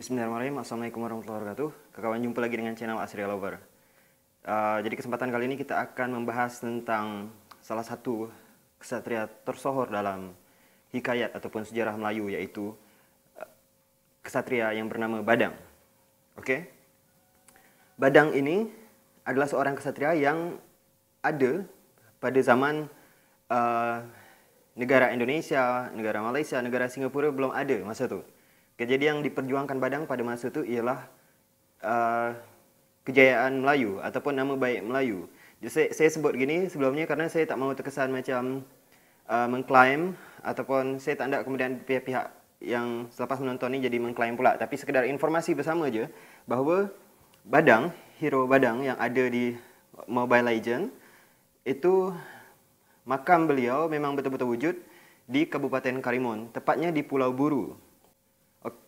Bismillahirrahmanirrahim. Assalamualaikum warahmatullahi wabarakatuh. Kawan jumpa lagi dengan channel Asri Lover. Uh, jadi kesempatan kali ini kita akan membahas tentang salah satu kesatria tersohor dalam hikayat ataupun sejarah Melayu yaitu ah, kesatria yang bernama Badang. Oke. Okay? Badang ini adalah seorang kesatria yang ada pada zaman uh, negara Indonesia, negara Malaysia, negara Singapura belum ada masa tu. Jadi yang diperjuangkan Badang pada masa itu ialah uh, kejayaan Melayu ataupun nama baik Melayu. Jadi saya, saya sebut gini sebelumnya kerana saya tak mahu terkesan macam uh, mengklaim ataupun saya tak nak kemudian pihak-pihak yang selepas menonton ini jadi mengklaim pula. Tapi sekedar informasi bersama je bahawa Badang, hero Badang yang ada di Mobile Legend itu makam beliau memang betul-betul wujud di Kabupaten Karimun, tepatnya di Pulau Buru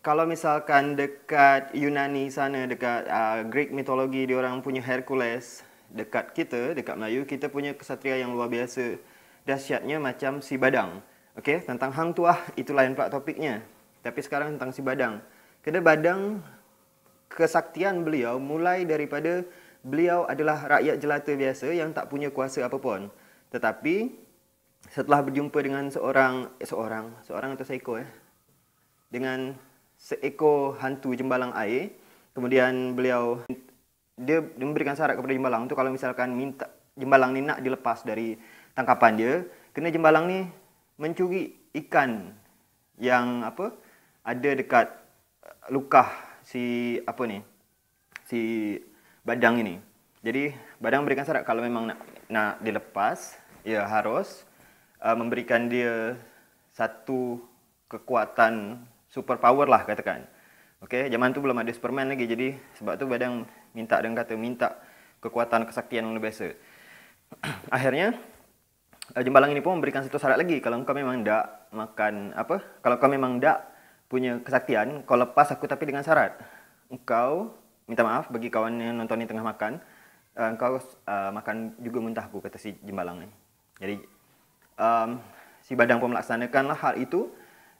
kalau misalkan dekat Yunani sana dekat uh, Greek mitologi dia orang punya Hercules dekat kita dekat Melayu kita punya kesatria yang luar biasa dahsyatnya macam si Badang okey tentang hang tuah itu lain pula topiknya tapi sekarang tentang si Badang kena Badang kesaktian beliau mulai daripada beliau adalah rakyat jelata biasa yang tak punya kuasa apa pun tetapi setelah berjumpa dengan seorang eh, seorang seorang atau psycho eh dengan seekor hantu jembalang air. Kemudian beliau dia, dia memberikan syarat kepada jembalang tu kalau misalkan minta jembalang ni nak dilepas dari tangkapan dia, kena jembalang ni mencuri ikan yang apa ada dekat uh, luka si apa ni si badang ini. Jadi badang berikan syarat kalau memang nak nak dilepas, ya harus uh, memberikan dia satu kekuatan Super power lah katakan. Okey, zaman tu belum ada Superman lagi. Jadi sebab tu badan minta dan kata minta kekuatan kesaktian yang lebih biasa. Akhirnya eh, jembalang ini pun memberikan satu syarat lagi. Kalau kau memang tak makan apa? Kalau kau memang tak punya kesaktian, kau lepas aku tapi dengan syarat. Engkau minta maaf bagi kawan yang nonton ni tengah makan. Uh, engkau uh, makan juga muntah aku kata si jembalang ni. Jadi um, si badang pun melaksanakanlah hal itu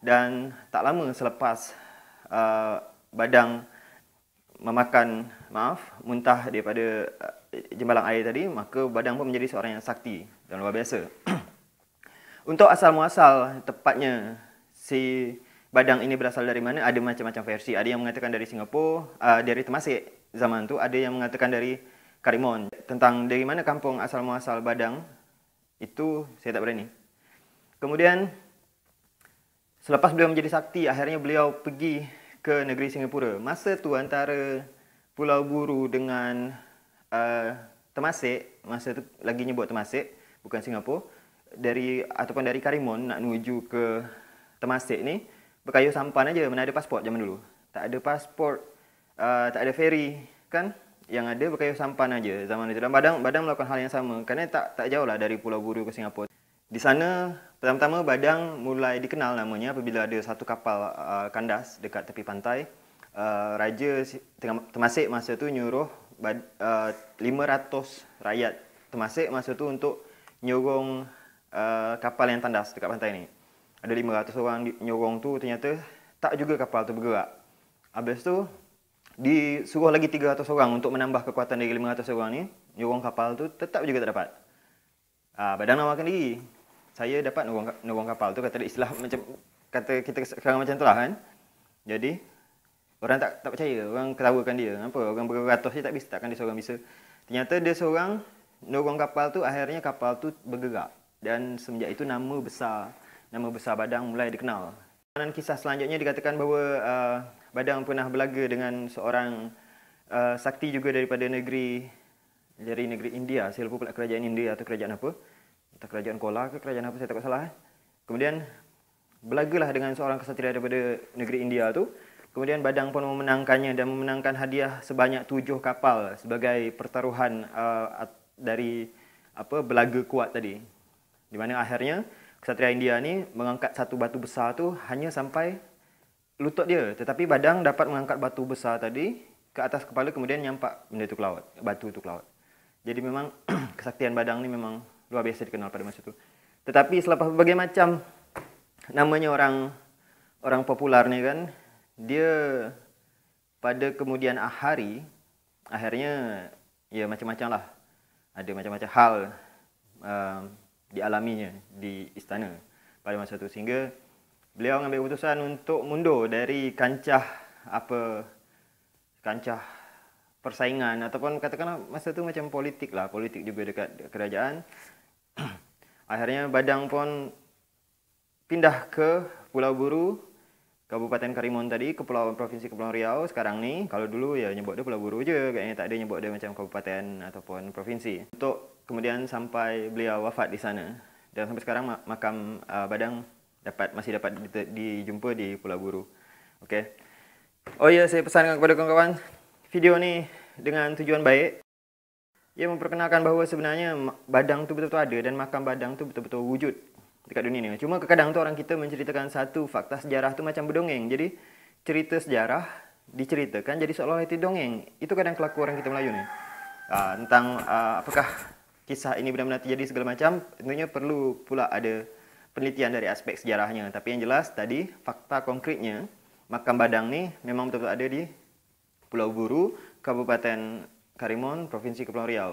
dan tak lama selepas uh, badang memakan maaf muntah daripada uh, jembalang air tadi maka badang pun menjadi seorang yang sakti dan luar biasa untuk asal muasal tepatnya si badang ini berasal dari mana ada macam-macam versi ada yang mengatakan dari Singapura uh, dari Temasek zaman tu ada yang mengatakan dari Karimun tentang dari mana kampung asal muasal badang itu saya tak berani kemudian Selepas beliau menjadi sakti, akhirnya beliau pergi ke negeri Singapura. Masa tu antara Pulau Buru dengan uh, Temasek, masa tu lagi nyebut Temasek, bukan Singapura, dari ataupun dari Karimun nak menuju ke Temasek ni, berkayu sampan aja, mana ada pasport zaman dulu. Tak ada pasport, uh, tak ada feri kan? Yang ada berkayu sampan aja zaman itu. Dan Badang, Badang melakukan hal yang sama, kerana tak tak jauh lah dari Pulau Buru ke Singapura. Di sana, Pertama-tama Badang mulai dikenal namanya apabila ada satu kapal uh, kandas dekat tepi pantai. Uh, Raja tengah, Temasek masa tu nyuruh uh, 500 rakyat Temasek masa tu untuk nyogong uh, kapal yang tandas dekat pantai ni. Ada 500 orang nyogong tu ternyata tak juga kapal tu bergerak. Habis tu disuruh lagi 300 orang untuk menambah kekuatan dari 500 orang ni, nyogong kapal tu tetap juga tak dapat. Ah uh, badan nawakan diri saya dapat nurung, nurung kapal tu kata istilah macam kata kita sekarang macam tu lah kan jadi orang tak tak percaya orang ketawakan dia Apa orang beratus dia tak bisa takkan dia seorang bisa ternyata dia seorang nurung kapal tu akhirnya kapal tu bergerak dan semenjak itu nama besar nama besar badang mulai dikenal dan kisah selanjutnya dikatakan bahawa uh, badang pernah berlaga dengan seorang uh, sakti juga daripada negeri dari negeri India saya lupa pula kerajaan India atau kerajaan apa entah kerajaan Kuala ke kerajaan apa saya tak salah. Eh. Kemudian belagalah dengan seorang kesatria daripada negeri India tu. Kemudian Badang pun memenangkannya dan memenangkan hadiah sebanyak tujuh kapal sebagai pertaruhan uh, dari apa belaga kuat tadi. Di mana akhirnya kesatria India ni mengangkat satu batu besar tu hanya sampai lutut dia. Tetapi Badang dapat mengangkat batu besar tadi ke atas kepala kemudian nyampak benda itu ke laut, batu itu ke laut. Jadi memang kesaktian Badang ni memang luar biasa dikenal pada masa itu. Tetapi selepas berbagai macam namanya orang orang popular ni kan, dia pada kemudian hari akhirnya ya macam-macam lah ada macam-macam hal uh, dialaminya di istana pada masa itu sehingga beliau mengambil keputusan untuk mundur dari kancah apa kancah persaingan ataupun katakanlah masa itu macam politik lah politik juga dekat kerajaan akhirnya Badang pun pindah ke Pulau Buru, Kabupaten Karimun tadi, Kepulauan Provinsi Kepulauan Riau sekarang ni. Kalau dulu ya nyebut dia Pulau Buru je, kayaknya tak ada nyebut dia macam kabupaten ataupun provinsi. Untuk kemudian sampai beliau wafat di sana. Dan sampai sekarang makam uh, Badang dapat masih dapat dijumpa di, Pulau Buru. Okey. Oh ya, saya pesan kepada kawan-kawan, video ni dengan tujuan baik. Ia memperkenalkan bahawa sebenarnya badang tu betul-betul ada dan makam badang tu betul-betul wujud dekat dunia ni. Cuma kadang kadang tu orang kita menceritakan satu fakta sejarah tu macam berdongeng. Jadi cerita sejarah diceritakan jadi seolah-olah itu dongeng. Itu kadang kelaku orang kita Melayu ni. Uh, tentang uh, apakah kisah ini benar-benar terjadi segala macam tentunya perlu pula ada penelitian dari aspek sejarahnya. Tapi yang jelas tadi fakta konkretnya makam badang ni memang betul-betul ada di Pulau Buru, Kabupaten Karimun, Provinsi Kepulauan Riau.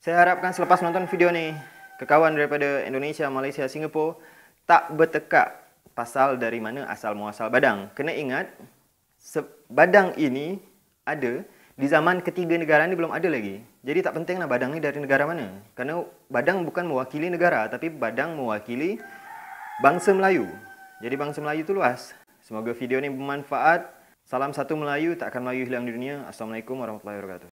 Saya harapkan selepas menonton video ni, kekawan daripada Indonesia, Malaysia, Singapura tak bertekak pasal dari mana asal muasal badang. Kena ingat, badang ini ada di zaman ketiga negara ni belum ada lagi. Jadi tak pentinglah badang ni dari negara mana. Kerana badang bukan mewakili negara, tapi badang mewakili bangsa Melayu. Jadi bangsa Melayu tu luas. Semoga video ini bermanfaat. Salam satu Melayu, tak akan Melayu hilang di dunia. Assalamualaikum warahmatullahi wabarakatuh.